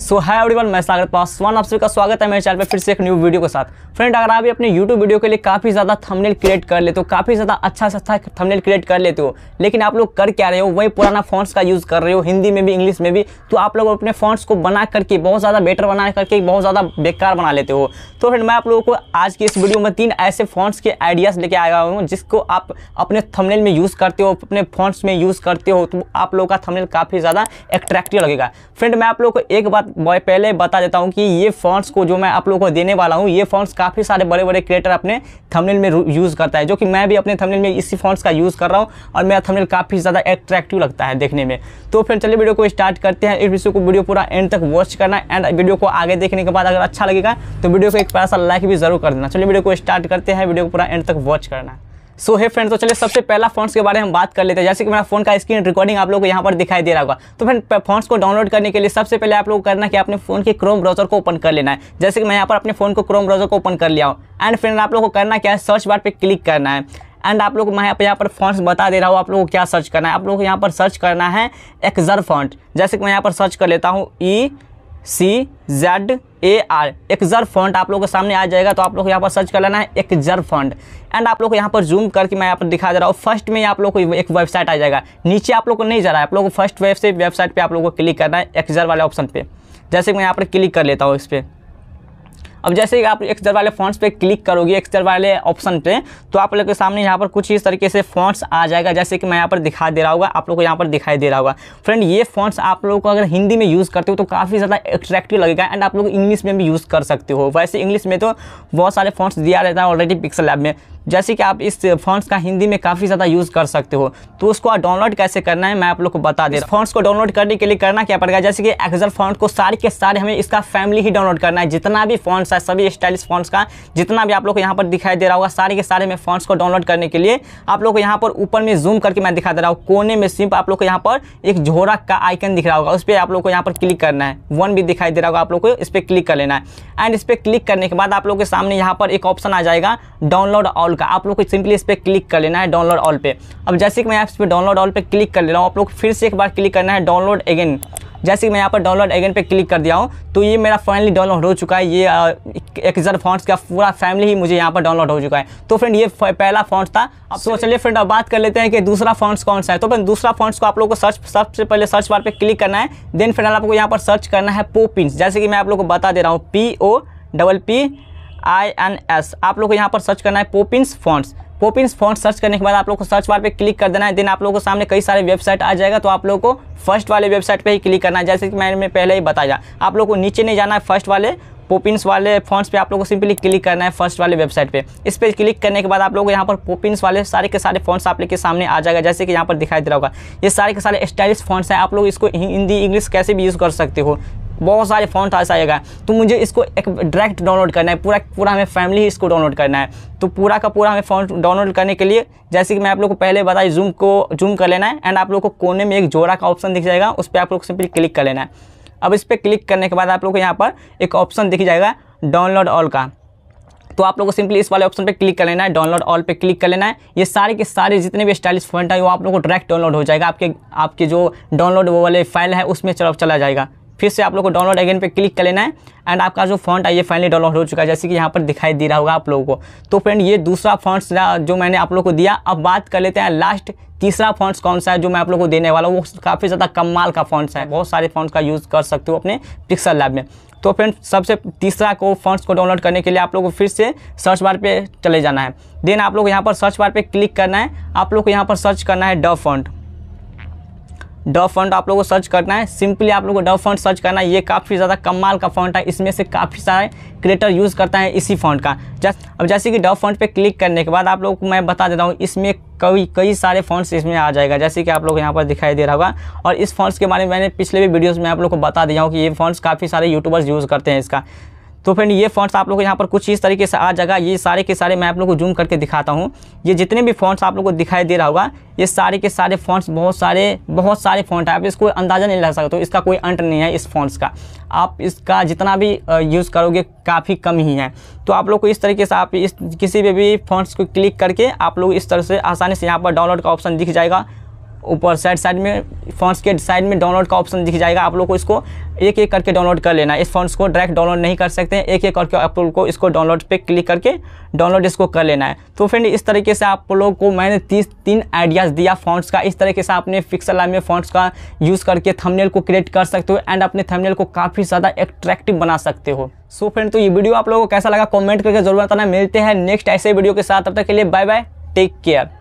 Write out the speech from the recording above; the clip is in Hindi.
सो है एवरीवन मैं सागर वन आप सभी का स्वागत है मेरे चैनल पे फिर से एक न्यू वीडियो के साथ फ्रेंड अगर आप भी अपने यूट्यूब वीडियो के लिए काफ़ी ज़्यादा थंबनेल क्रिएट कर लेते हो काफ़ी ज़्यादा अच्छा से अच्छा थंबनेल क्रिएट कर लेते हो लेकिन आप लोग कर क्या रहे हो वही पुराना फॉन्ट्स का यूज़ कर रहे हो हिंदी में भी इंग्लिश में भी तो आप लोग अपने फॉन्ट्स को बना करके बहुत ज़्यादा बेटर बना करके बहुत ज़्यादा बेकार बना लेते हो तो फ्रेंड मैं आप लोगों को आज की इस वीडियो में तीन ऐसे फॉन्ट्स के आइडियाज़ लेके आया हूँ जिसको आप अपने थमनेल में यूज़ करते हो अपने फॉन्ट्स में यूज़ करते हो तो आप लोगों का थमनेल काफ़ी ज़्यादा एट्रैक्टिव लगेगा फ्रेंड मैं आप लोग को एक बात मैं पहले बता देता हूँ कि ये फॉन्ट्स को जो मैं आप लोगों को देने वाला हूँ ये फॉन्ट्स काफ़ी सारे बड़े बड़े क्रिएटर अपने थंबनेल में यूज़ करता है जो कि मैं भी अपने थंबनेल में इसी फॉन्ट्स का यूज़ कर रहा हूँ और मेरा थंबनेल काफ़ी ज़्यादा एट्रैक्टिव लगता है देखने में तो फिर चलिए वीडियो को स्टार्ट करते हैं इस वीडियो को वीडियो पूरा एंड तक वॉच करना एंड वीडियो को आगे देखने के बाद अगर अच्छा लगेगा तो वीडियो को एक पैसा लाइक भी ज़रूर कर देना चलिए वीडियो को स्टार्ट करते हैं वीडियो को पूरा एंड तक वॉच करना सो है फ्रेंड तो चलिए सबसे पहला फोन के बारे में हम बात कर लेते हैं जैसे कि मेरा फोन का स्क्रीन रिकॉर्डिंग आप लोग को यहाँ पर दिखाई दे रहा होगा तो फ्रेंड फोन को डाउनलोड करने के लिए सबसे पहले आप लोग को करना कि अपने फोन के क्रोम ब्राउजर को ओपन कर लेना है जैसे कि मैं यहाँ पर अपने फोन को क्रोम ब्राउजर को ओपन कर लिया हूँ एंड फ्रेंड आप लोग को करना क्या है सर्च बार पर क्लिक करना है एंड आप लोग मैं यहाँ पर फोन फॉन्ट्स बता दे रहा हूँ आप लोग को क्या सर्च करना है आप लोग को यहाँ पर सर्च करना है एक्जर फॉन्ट जैसे कि मैं यहाँ पर सर्च कर लेता हूँ E C Z A R एक्जर फंड आप लोगों के सामने आ जाएगा तो आप लोग को यहाँ पर सर्च कर लेना है एक्जर फंड एंड आप लोग को यहाँ पर जूम करके मैं यहाँ पर दिखा दे रहा हूँ फर्स्ट में आप लोग को एक वेबसाइट आ जाएगा नीचे आप लोग को नहीं जा रहा है आप लोग को फर्स्ट वेब से वेबसाइट पर आप लोग को क्लिक करना है एक्जर वाले ऑप्शन पर जैसे मैं यहाँ पर क्लिक कर लेता हूँ इस पर अब जैसे ही आप एक्सटर वाले फॉन्ट्स पे क्लिक करोगे एक्सर वाले ऑप्शन पे तो आप लोग के सामने यहाँ पर कुछ इस तरीके से फॉन्ट्स आ जाएगा जैसे कि मैं यहाँ पर दिखा दे रहा होगा आप लोग को यहाँ पर दिखाई दे रहा होगा फ्रेंड ये फॉन्ट्स आप लोगों को अगर हिंदी में यूज़ करते हो तो काफ़ी ज़्यादा एट्रैक्टिव लगेगा एंड आप लोग इंग्लिश में भी यूज़ कर सकते हो वैसे इंग्लिश में तो बहुत सारे फॉन्ट्स दिया रहता है ऑलरेडी पिक्सल ऐप में जैसे कि आप इस फॉन्ट्स का हिंदी में काफ़ी ज़्यादा यूज़ कर सकते हो तो उसको आप डाउनलोड कैसे करना है मैं आप लोग को बता दे रहा फॉन्ट्स को डाउनलोड करने के लिए करना क्या पड़ेगा जैसे कि एक्सल फॉन्ट को सारे के सारे हमें इसका फैमिली ही डाउनलोड करना है जितना भी फॉन्ट्स है सभी स्टाइलिश फॉन्ट्स का जितना भी आप लोग को यहाँ पर दिखाई दे रहा होगा सारे के सारे हमें फॉन्ट्स को डाउनलोड करने के लिए आप लोग को यहाँ पर ऊपर में जूम करके मैं दिखा दे रहा हूँ कोने में सिर्फ आप लोग को यहाँ पर एक झोरा का आइकन दिख रहा होगा उस पर आप लोग को यहाँ पर क्लिक करना है वन भी दिखाई दे रहा होगा आप लोग को इस पर क्लिक कर लेना है एंड इस पर क्लिक करने के बाद आप लोग के सामने यहाँ पर एक ऑप्शन आ जाएगा डाउनलोड ऑल का आप लोग को सिंपली इस पर क्लिक कर लेना है डाउनलोड ऑल पे अब जैसे कि मैं इस पर डाउनलोड ऑल पे क्लिक कर ले रहा हूँ आप लोग फिर से एक बार क्लिक करना है डाउनलोड अगेन जैसे कि मैं यहाँ पर डाउनलोड अगेन पे क्लिक कर दिया हूँ तो ये मेरा फाइनली डाउनलोड हो चुका है ये हज़ार फॉन्ट्स का पूरा फैमिली ही मुझे यहाँ पर डाउनलोड हो चुका है तो फ्रेंड ये पहला फॉन्ट था अब तो चलिए फ्रेंड अब बात कर लेते हैं कि दूसरा फॉन्ट्स कौन सा है तो फ्रेंड दूसरा फॉन्ट्स को आप लोग को सर्च सबसे पहले सर्च बार पर क्लिक करना है देन फ्रेंड आपको यहाँ पर सर्च करना है पोपिन जैसे कि मैं आप लोग को बता दे रहा हूँ P O double P I N S आप लोग को यहाँ पर सर्च करना है Poppins fonts Poppins font search करने के बाद आप लोग को सर्च बार पे क्लिक कर देना है देन आप लोगों को सामने कई सारे वेबसाइट आ जाएगा तो आप लोगों को फर्स्ट वाले वेबसाइट पे ही क्लिक करना है जैसे कि मैंने पहले ही बताया आप लोग को नीचे नहीं जाना है फर्स्ट वाले पोपिंस वाले फॉन्ट्स पे आप लोगों को सिंपली क्लिक करना है फर्स्ट वाले वेबसाइट पे इस पर क्लिक करने के बाद आप लोग यहाँ पर पोपिंस वाले सारे के सारे फॉन्ट्स आप लोग के सामने आ जाएगा जैसे कि यहाँ पर दिखाई दे रहा होगा ये सारे के सारे स्टाइलिश फॉन्ट्स हैं आप लोग इसको हिंदी इंग्लिश कैसे भी यूज़ कर सकते हो बहुत सारे फॉन्ट ऐसा आएगा तो मुझे इसको एक डायरेक्ट डाउनलोड करना है पूरा पूरा हमें फैमिली ही इसको डाउनलोड करना है तो पूरा का पूरा हमें फॉन्ट डाउनलोड करने के लिए जैसे कि मैं आप लोग को पहले बताया जूम को जूम कर लेना है एंड आप लोग को कोने में एक जोड़ा का ऑप्शन दिख जाएगा उस पर आप लोग सिंपली क्लिक कर लेना है अब इस पर क्लिक करने के बाद आप लोग को यहाँ पर एक ऑप्शन दिख जाएगा डाउनलोड ऑल का तो आप लोगों को सिंपली इस वाले ऑप्शन पे क्लिक कर लेना है डाउनलोड ऑल पे क्लिक कर लेना है ये सारे के सारे जितने भी स्टाइलिश फॉन्ट है वो आप लोगों को डायरेक्ट डाउनलोड हो जाएगा आपके आपके जो डाउनलोड वो वाले फाइल है उसमें चला चला जाएगा फिर से आप लोग को डाउनलोड अगेन पे क्लिक कर लेना है एंड आपका जो फॉन्ट है ये फाइनली डाउनलोड हो चुका है जैसे कि यहाँ पर दिखाई दे रहा होगा आप लोगों को तो फ्रेंड ये दूसरा फॉन्ट्स जो मैंने आप लोग को दिया अब बात कर लेते हैं लास्ट तीसरा फॉन्ट्स कौन सा है जो मैं आप लोग को देने वाला हूँ वो काफ़ी ज़्यादा कमाल का फॉन्ट्स है बहुत सारे फॉन्ट्स का यूज़ कर सकते हो अपने पिक्सल लैब में तो फ्रेंड सबसे तीसरा को फॉन्ट्स को डाउनलोड करने के लिए आप लोग को फिर से सर्च बार पे चले जाना है देन आप लोग यहाँ पर सर्च बार पे क्लिक करना है आप लोग को यहाँ पर सर्च करना है डव फॉन्ट डव फंड आप लोगों को सर्च करना है सिंपली आप लोगों को डव फंड सर्च करना है ये काफ़ी ज़्यादा कमाल का फंड है इसमें से काफ़ी सारे क्रिएटर यूज़ करता है इसी फंड का जस्ट अब जैसे कि डव फंड पे क्लिक करने के बाद आप लोगों को मैं बता देता हूँ इसमें कई कई सारे फंड्स इसमें आ जाएगा जैसे कि आप लोग यहाँ पर दिखाई दे रहा होगा और इस फंड्स के बारे में मैंने पिछले भी वीडियोज़ में आप लोग को बता दिया हूँ कि ये फंड्स काफ़ी सारे यूट्यूबर्स यूज़ करते हैं इसका तो फ्रेंड ये फॉन्ट्स आप लोग को यहाँ पर कुछ इस तरीके से आ जाएगा ये सारे के सारे मैं आप लोग को जूम करके दिखाता हूँ ये जितने भी फॉन्ट्स आप लोग को दिखाई दे रहा होगा ये सारे के सारे फॉन्ट्स बहुत सारे बहुत सारे फॉन्ट है आप इसको अंदाज़ा नहीं लगा सकते तो इसका कोई अंट नहीं है इस फॉन्ट्स का आप इसका जितना भी यूज़ करोगे काफ़ी कम ही है तो आप लोग को इस तरीके से आप इस किसी भी फॉन्ट्स को क्लिक करके आप लोग इस तरह से आसानी से यहाँ पर डाउनलोड का ऑप्शन दिख जाएगा ऊपर साइड साइड में फ़ॉन्ट्स के साइड में डाउनलोड का ऑप्शन दिख जाएगा आप लोग को इसको एक एक करके डाउनलोड कर लेना इस फ़ॉन्ट्स को डायरेक्ट डाउनलोड नहीं कर सकते हैं एक एक करके आप लोग को इसको डाउनलोड पे क्लिक करके डाउनलोड इसको कर लेना है तो फ्रेंड इस तरीके से आप लोग को मैंने तीस तीन आइडियाज़ दिया फ़ॉन्ट्स का इस तरीके से आपने पिक्सल लाइन में फ़ॉन्ट्स का यूज़ करके थमनेल को क्रिएट कर सकते हो एंड अपने थमनेल को काफ़ी ज़्यादा एट्रैक्टिव बना सकते हो सो so फ्रेंड तो ये वीडियो आप लोगों को कैसा लगा कॉमेंट करके जरूर बताना मिलते हैं नेक्स्ट ऐसे वीडियो के साथ तब तक के लिए बाय बाय टेक केयर